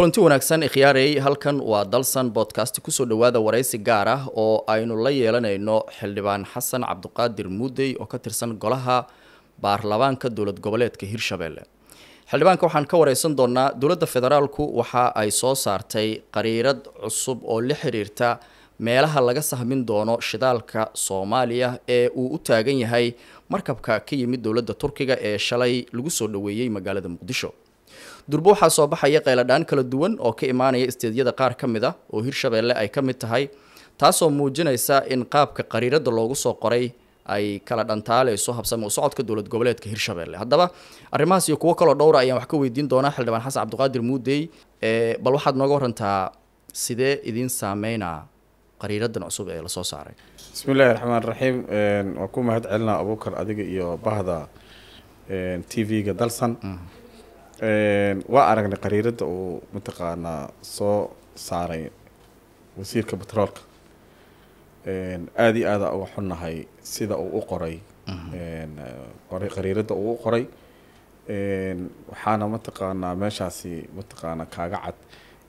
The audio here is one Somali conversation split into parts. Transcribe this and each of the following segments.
kulanti wanaagsan ikhyaarey halkan waa dalsan bodkast kusoo dhawaada waraysi gaar ah oo aynu la yeelanayno xildhibaan xasan cabduqaadir muudey oo ka tirsan golaha baarlamaanka dowlad goboleedka hirshabelle xildhibaanka waxaan ka wareysan doonaa dowladda federaalku waxa ay soo saartay qariirad cusub oo la xiriirta meelaha laga sahmin doono shidaalka soomaaliya ee uu u taagan yahay markabka ka yimid dowladda turkiga ee shalay lagu soo dhaweeyey magaalada muqdisho durbo waxaa soo baxaya qayladhaan kala duwan oo ka imaanaya isteedyada qaar ka mid a ah oo hirshabeelle ay ka mid tahay taasoo muujinaysa in qaabka qariirada loogu soo qoray ay kala dhantaaleyso habsami u socodka dowlad goboleedka hirshabeelle haddaba arrimahaas iyo kuwo kaloo dhowra ah ayaan wax ka weydiin doonaa xildhibaan xasan cabduqaadir muudey bal waxaad nooga warantaa sidee idiin saameynaa qariiradan cusub ee lasoo saaray bismi illahi raxmaan raxiim waa ku mahad celinaa abuukar adiga iyo bahda t v-ga dalsan mm-hmm. Ehm, waa aragnay qariirada uu mataqaanaa soo saaray wasiirka batroolka ehm, aada iyo aada uga xunnahay sida uu u qoray mhm. ehm, qariirada uu u qoray waxaana mataqaanaa meeshaasi mataqaanaa kaaga cad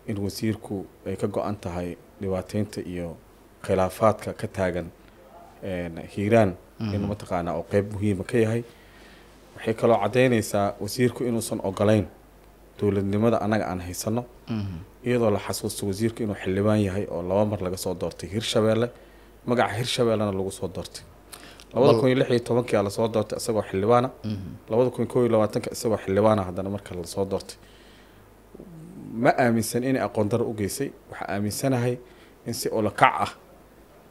in wasiirku ay ka go-an tahay dhibaateynta iyo khilaafaadka ka taagan hiiraan mhm. in mataqaanaa uu qeyb muhiima ka yahay waxay kaloo caddaynaysaa wasiirku inuusan ogolayn dowladnimada annaga aan haysano mhm. iyadoo la xasuustay wasiirku inuu xildhibaan yahay oo laba mar laga soo doortay hirshabeelle magaca hirshabeellena lagu soo doortay labada kun iyo lix iyo tobankia lasoo doortay isagoo xildhibaana mhm. labada kun kow iyo labaatanka isagoo xildhibaana haddana marka lasoo doortay ma aaminsan inay aqoon daro u geysay waxaa aaminsanahay in si ulakac ah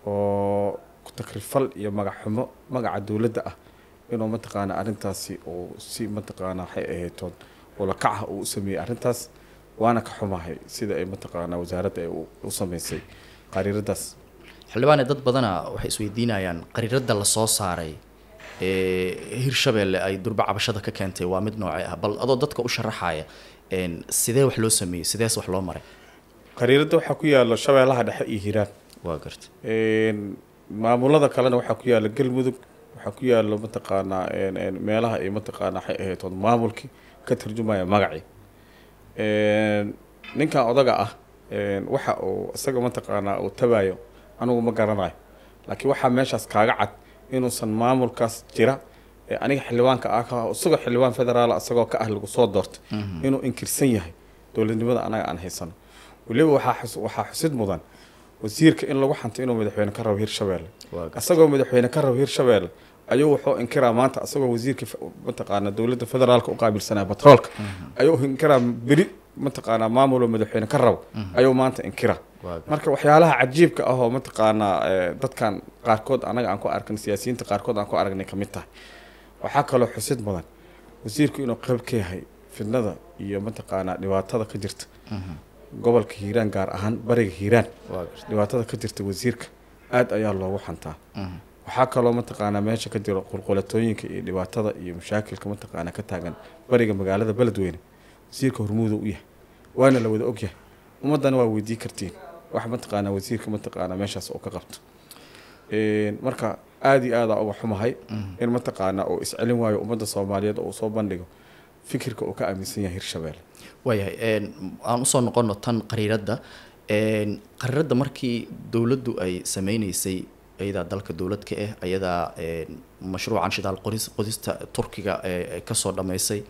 oo takrifal iyo magac xumo magaca dowladda ah inuu mataqaana arintaasi uu si mataqaana waxay ahaytoon ulakacha uu u arintaas waana ka xumahay sida ay mataqaana wasaaradda ay u sameysay qariiradaas xildhibaane dad badana waxay isweydiinayaan qariiradda lasoo saaray ee hirshabeelle ay durba cabashada ka keentay waa mid noocee ah bal adoo dadka u sharaxaya sidee wax loo sameeyey sidees wax loo maray qariirada waxaa ku yaala shabeelaha dhexe iyo hiiraan waa garta maamulada kalena waxaa ku yaalla galmudug waxaa ku yaalo mataqaanaa meelaha iyo mataqaanaa waxay ahaytood ood maamulkii ka tarjumaya magacii ninkan odaga ah waxa uu isaga mataqaanaa uu tabayo anigu ma garanayo laakiin waxaa meeshaas kaaga cad inuusan maamulkaas jira ee aniga xildhibaanka ah isagoo xildhibaan federaal ah isagoo ka ah lagu soo doortay mhm. inuu inkirsan yahay dowladnimada anaga aan haysano weliba waxaa xus waxaa xusid mudan wasiirka in lagu xanto inuu madaxweyne ka rabo shabeelle isagoo madaxweyne ka rabo hirshabelle ayuu wuxuu inkiraa maanta isagoo wasiirka mataqaana dowladda federaalk u qaabilsanaa batroolka mhm. ayuu inkiraa beri mataqaanaa maamulo madaxweyne ka rabo mhm. ayuu maanta inkira marka waxyaalaha cajiibka ahoo mataqaanaa eh, dadkan qaarkood anaga aan ku arkan siyaasiyiinta qaarkood aan ku aragnay kamid tahay waxaa kaloo xusid mudan wasiirku inuu qayb ka yahay fidnada iyo mataqaanaa dhibaatada ka jirta mhm gobolka hiiraan gaar ahaan bariga hiiraan dhibaatada ka jirta wasiirka aada ayaa loogu xantaa mhm. waxaa kaloo mataqaanaa meesha ka jira qulqulatooyinka iyo dhibaatada iyo mashaakilka mataqaanaa ka taagan bariga magaalada beledweyne wasiirka hormuuda u yahay waana la wada ogyahay ummaddana waa weydii kartiin wax mataqaanaa wasiirka mataqaanaa meeshaas oo ka qabto marka aada iyo aadaa uga xumahay mhm. in mataqaanaa uu iscelin waayo ummadda soomaaliyeed oo uu soo bandhigo fikirka uu ka aaminsan yahay hirshabeelle waayahay aan usoo noqono tan qariiradda qariiradda markii dowladdu ay sameynaysay iyadaa dalka dowlad ah eh, ayadaa mashruucan shidaal qoris qodista turkiga e, e, kasoo dhamaysay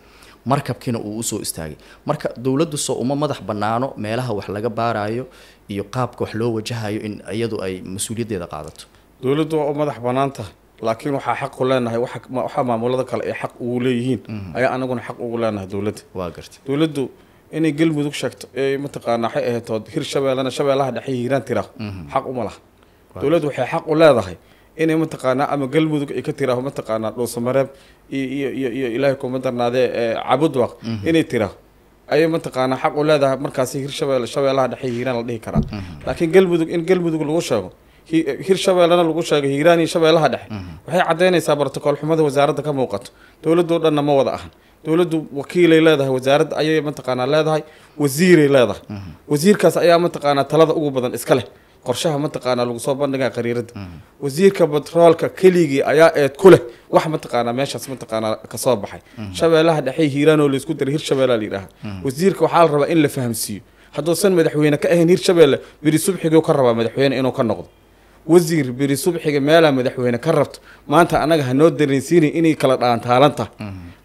markabkiina uu usoo istaagay marka dowladdu soo uma madax bannaano meelaha wax laga baaraayo iyo qaabka wax loo wajahayo in iyadu ay mas-uuliyaddeeda qaadato dowladdu waa u madax bannaantaha laakiin waxaa xaq ku leenahay waxaa maamulada kale ay xaq ugu leeyihiin mhm. ayaa anaguna xaq ugu leenahay dowladda dowladdu inay galmudug sheegto mataqaana waxay ahaytood hir shabeellena shabeellaha dhexe hiiraan tiraa mhm. xaq uma laha dowladdu waxay xaq u leedahay inay mataqaanaa ama galmudug ay ka tiraaho mataqaanaa dhuusamareeb iyo ilaahay kuma darnaadee e, cabudwaq mhm. inay tiraaho ayay mataqaanaa xaq u leedahay markaasi hir shabeelle shabeellaha dhexe hiiraan la dhihi karaa laakiin galmudug in galmudug lagu sheego hir shabeellana lagu sheegay hiiraan iyo shabeellaha dhexe mm-hmm. waxay caddeynaysaa bartakool xumada wasaaradda ka muuqato dowladda o dhanna ma wada ahan dowladdu wakiilay leedahay wasaaradda ayay mataqaanaa leedahay wasiiray leedahay mm-hmm. wasiirkaas ayaa mataqaanaa talada ugu badan iska leh qorshaha mataqaanaa lagu soo bandhigaa qariiradda mm-hmm. wasiirka batroolka keligii ayaa eed ku leh wax mataqaanaa meeshaas mataqaanaa kasoo baxay shabeellaha dhexe hiiraanoo laisku daray hir shabeella la yidhaaha wasiirka waxaa la rabaa in la fahamsiiyo hadduusan madaxweyne ka ahayn hir shabeelle beri subxigii ka rabaa madaxweyne inuu ka noqdo wasiir beri subxiga meelaa madaxweyne ka rabto maanta annaga hanoo dareensiinay inay kala dhaantaalan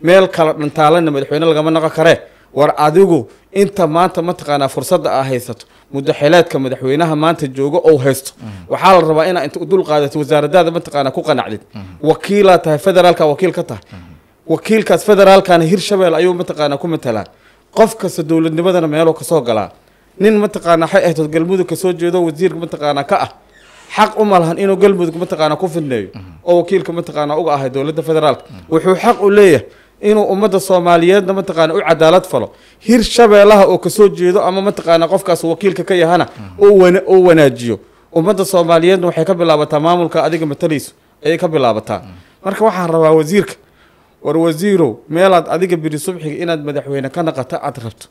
meel kala dhantaalanna madaxweyne lagama naqo kare war adigu inta maanta mataqaanaa fursadda a haysato mudaxeleedka madaxweynaha maanta joogo ou haysto waxaa la rabaa inaa inta dul qaadato wasaaradaada mataqaanaa ku qanacdid wakiilaa tahay federaalka wakiil ka tahay wakiilkaas federaalkana hirshabeel ayuu mataqaanaa ku matalaa qof kasta dowladnimadana meeloo kasoo galaa nin mataqaanaa waxay ahtood galmudug ka soo jeedo wasiir mataqaanaa ka ah xaq u malahan inuu galmudug mataqaanaa ku fidneeyo mhm. oo wakiilka mataqaanaa uga ahay dowladda federaalka wuxuu xaq u leeyahay inuu ummadda soomaaliyeedna mataqaana u cadaalad falo hir shabeelaha oo kasoo jeedo ama mataqaanaa qofkaas wakiilka ka yahana oo mhm. wanaajiyo ummadda soomaaliyeedna waxay ka bilaabataa maamulka adiga matalayso ayay ka bilaabataa mhm. marka waxaan rabaa wasiirka war wasiirow meelaad adiga biri subxiga inaad madaxweyne ka naqato aad rabto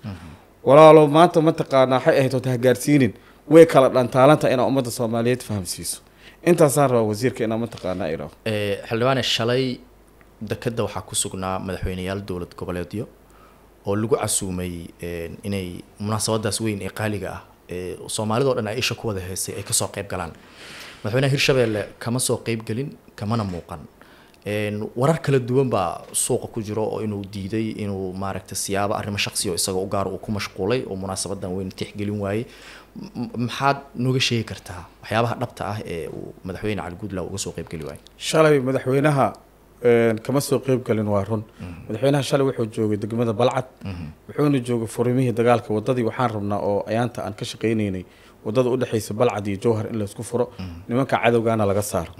walaalow maanta mataqaanaa waxay ahayd hagaarsiinin way kala dhantaalanta inaa ummadda soomaaliyeed fahamsiiso intaasaan rabaa wasiirka inaa mataqaanaa iraho eh, xildhibaane shalay dekeda waxaa ku sugnaa madaxweyneyaal dowlad goboleedyo oo lagu casuumay eh, inay munaasabadaas weyn ee qaaliga ah ee eh, soomaalida o dhan ay isha ku wada heysay ay kasoo qeyb galaan madaxweynaha hirshabelle kama soo qeyb gelin kamana muuqan warar kala duwan baa suuqa ku jiro oo inuu diiday inuu maaragta siyaaba arrimo shaqsi oo isaga u gaar uu ku mashquulay oo munaasabadan weyn tixgelin waayey maxaad nooga sheegi kartaa waxyaabaha dhabta ah ee uu madaxweyne cali goodlow uga soo qeybgeli waayey shalay madaxweynaha kama soo qeybgelin waa run mhm. madaxweynaha shalay wuxuu joogay degmada balcad mhm. wuxuuna joogay furimihii dagaalka waddadii waxaan rabnaa oo ayaanta aan ka shaqaynaynay wadada udhexaysa balcad iyo jowhar in laysku furo mhm. nimanka cadowgaana laga saaro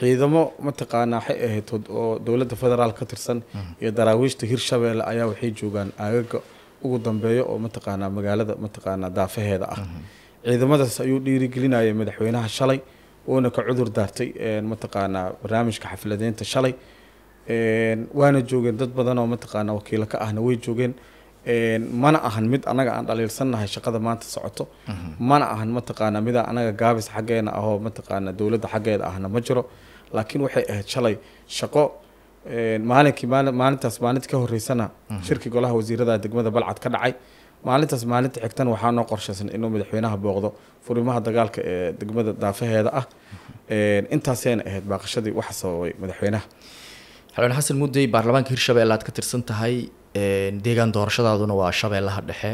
ciidamo mataqaanaa waxay ahaytood oo dowladda federaal ka tirsan iyo daraawiishta hirshabeelle ayaa waxay joogaan aagaga ugu dambeeya oo mataqaanaa magaalada mataqaanaa daafaheeda ah ciidamadaas ayuu dhiirigelinayay madaxweynaha shalay uuna ka cudur daartay mataqaanaa barnaamijka xafladeynta shalay waana joogeen dad badan oo mataqaanaa wakiilo ka ahna way joogeen mana ahan mid anaga aan dhaliilsannahay shaqada maanta socoto mhm. mana ahan mataqaanaa midaa anaga gaabis xaggeena ahoo mataqaanaa dowladda xaggeeda ahna ma jiro laakiin waxay ahayd shalay shaqo maalinkii maalintaas maalinta ka horeysana mhm. shirkii golaha wasiirada degmada balcad ka dhacay maalintaas maalinta xigtan waxaa noo qorshaysan inuu madaxweynaha booqdo furimaha dagaalka ee degmada daafaheeda ah mhm. intaasayna ahayd baaqashadii waxa sababay madaxweynaha xaluun xasan mudey baarlamaanka hirshabeelle aad ka tirsan tahay deegaan doorashadaaduna waa shabeellaha dhexe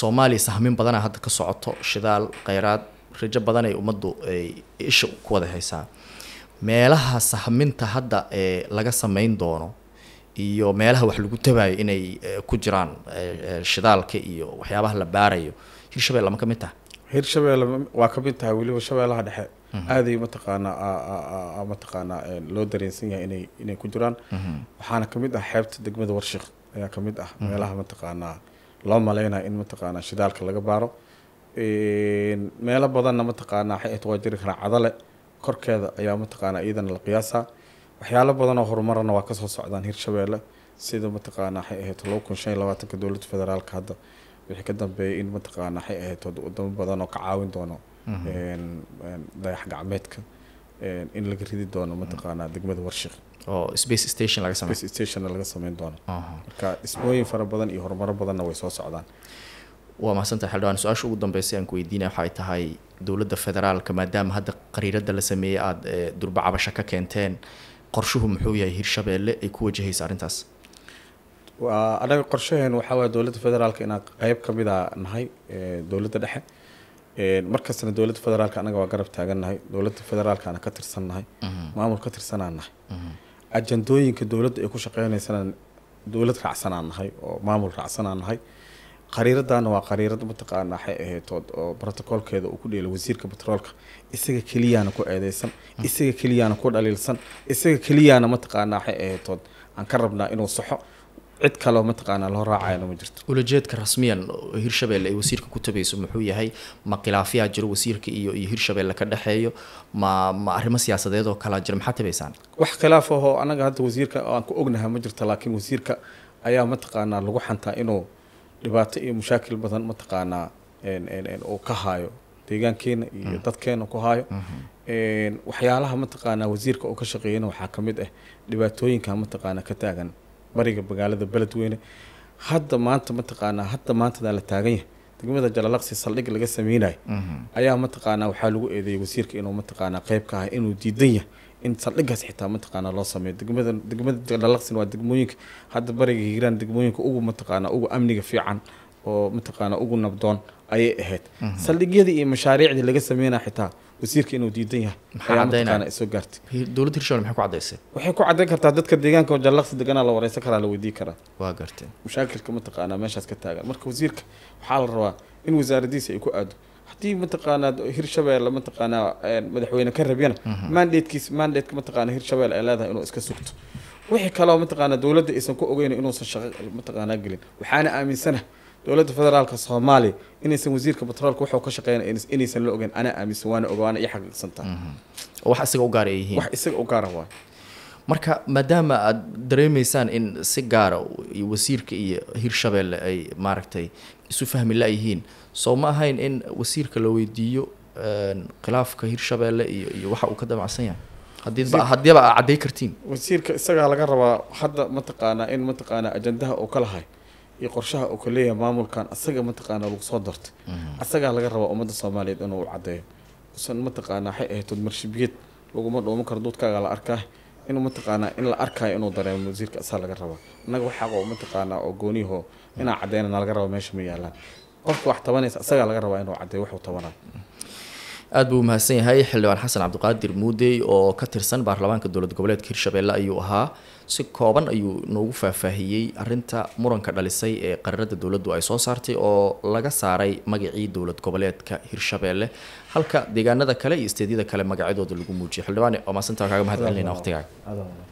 soomaaliya sahmin badana hadda ka socoto shidaal kheyraad rajo badan ay ummaddu isha ku wada haysaa meelaha sahminta hadda ee laga samayn doono iyo meelaha wax lagu tabayo inay ku jiraan shidaalka iyo waxyaabaha la baarayo hirshabelle ma ka mid taha hirshabelle waa ka mid tahay weliba shabeelaha dhexe mhm. aaday mataqaanaa mataqaanaa loo dareensan yahay inay inay ku jiraan mhm. waxaana kamid ah xeebta degmada warshik ayaa kamid ah mhm. meelaha mataqaanaa loo maleynaya in mataqaanaa shidaalka laga baaro meelo badanna mataqaanaa waa jiri karaa cadale korkeeda ayaa mataqaanaa iyadana la qiyaasaa waxyaalo badanoo horumarana waa kasoo socdaan hirshabeelle sida mataqaanaa waxay ahayd laba kun shan labaatanka dowladda federaalka hadda wixii ka dambeeyay in mataqaanaa waxay ahayd wadamo badan oo ka caawin doono mhm. dayax gacmeedka in laga ridi doono mataqaanaa mhm. degmada warshik oo space station laga sameyn station laga sameyn doono marka dhismooyin fara badan iyo horumaro badanna way soo socdaan waa mahadsantahay xildhibaan su-aasha ugu dambeysay aan ku weydiinaya waxay tahay dowladda federaalka maadaama hadda qariiradda la sameeyey aada e, cabasho ka keenteen qorshuhu muxuu yahay hirshabeelle ay ku wajahaysa arrintaas waa anaga qorshaheen waxaa dowladda federaalka inaan qeyb ka mid a nahay e, dowladda dhexe e, markastana dowladda federaalka anaga waa garab taagannahay dowladda federaalkaana ka tirsannahay mhm. maamul ka tirsanaan nahay mhm. ajandooyinka dowladda ay ku shaqeynaysana dowlad raacsanaan nahay oo maamul raacsanaan nahay qariiradana waa qariirad mataqaana waxay ahaytood ood oo brotocoolkeeda uu ku dheela wasiirka batroolka isaga keliyaana ku eedaysan isaga keliyaana ku dhaliilsan isaga keliyaana mataqaana waxay ahaytood aan ka rabnaa inuu saxo cid kaleo mataqaana loo raacayana ma jirto ulajeedka rasmiyan hirshabelle ay wasiirka ku tabayso muxuu yahay ma khilaafyaa jiro wasiirka iyo iyo hirshabelle ka dhexeeyo ma ma arrimo siyaasadeed oo kalaa jira maxaad tabaysaan wax khilaaf ahoo anaga hadda wasiirka aan ku ognahay ma jirto laakiin wasiirka ayaa mataqaanaa lagu xantaa inuu dhibaato iyo mushaakil badan mataqaanaa uu ka haayo deegaankeena iyo mm-hmm. dadkeena ku haayo mm-hmm. waxyaalaha mataqaanaa wasiirka uu ka shaqeeyana waxaa ka mid ah dhibaatooyinka mataqaanaa ka taagan bariga magaalada beledweyne hadda maanta mataqaanaa hadda maantadaa la taagan yahay degmada jalalaqsi saldhig laga sameynayo mm-hmm. ayaa mataqaanaa waxaa lagu eedeeyay wasiirka inuu mataqaanaa qeyb ka ahay inuu diidan yahay in saldhigaas xitaa mataqaanaa loo sameeyo degmada degmada dhalaqsin waa degmooyinka hadda bariga hiiraan degmooyinka ugu mataqaanaa ugu amniga fiican oo mataqaanaa ugu nabdoon ayay ahayd mhm. saldhigyadii iyo mashaariicdii laga sameynaa xitaa wasiirka inuu diidan yahay ayaa mataqaanaa gaartay dowladda hirshabeelle maxay ku caddaysay waxay ku caddayn kartaa dadka deegaanka jallaqsi deganaa la wareysan karaa la weydiin karaa waa gartee mashaakilka mataqaanaa meeshaas ka taagan marka wasiirka waxaa la rabaa in wasaaraddiisa ay ku aado haddii mataqaanaa hirshabeelle mataqaanaa madaxweyne ka rabiyana mhm. mandatekiis mandate mataqaana hirshabeelle ay leedahay inuu iska sugto wixii kaleoo mataqaanaa dowladda aysan ku ogeyn inuusan shaqo mataqaanaa gelin waxaana aaminsana dowladda federaalka soomaaliya inaysan wasiirka batroolka waxuu ka shaqeyna inaysan la ogeyn anaa aaminsan waana oga waana iyo xaqiiqsan mhm. wax isaga u ay yihiin wax isaga u gaara ah waay marka maadaama aada dareemaysaan in si gaara ah wasiirka iyo hirshabeelle ay maaragtay isu fahmi la yihiin soo ma ahayn in wasiirka la weydiiyo khilaafka hirshabeelle iyo iyo waxa uu ka damacsan yahay hadiiba hadiiba aa cadday kartiin wasiirka isagaa laga rabaa hadda mataqaanaa in mataqaanaa ajandaha uu ka lahay iyo qorshaha uu ka leeyahay maamulkan asaga mataqaanaa lagu soo dartay mhm. asagaa laga rabaa ummadda soomaaliyeed inuu caddeeyo usan mataqaanaa waxay ahayd tudmarshibiyeed laguma dhooman karo duudkaaga la arkaa inuu mataqaanaa in la arkayo inuu dareemo wasiirka asaa laga rabaa innaga waxaaqo mataqaanaa oo gooniyahoo inaa caddeyna laga rabo meesha ma yaalaan qofka wax tabanaysa isagaa laga rabaa inuu caddeeyo waxuu tabanayo aad buu umahadsan yahay xildhibaan xasan cabdiqaadir muudey oo ka tirsan baarlamaanka dowlad goboleedka hirshabeelle ayuu ahaa si kooban ayuu noogu faahfaahiyey arinta muranka dhalisay ee qararada dowladdu ay soo saartay oo laga saaray magacii dowlad goboleedka hirshabeelle halka deegaanada kale iyo isteedyada kale magacyadooda lagu muujiyay xildhibaan waa maasanta kaaga mahad celinayna waqtigaaga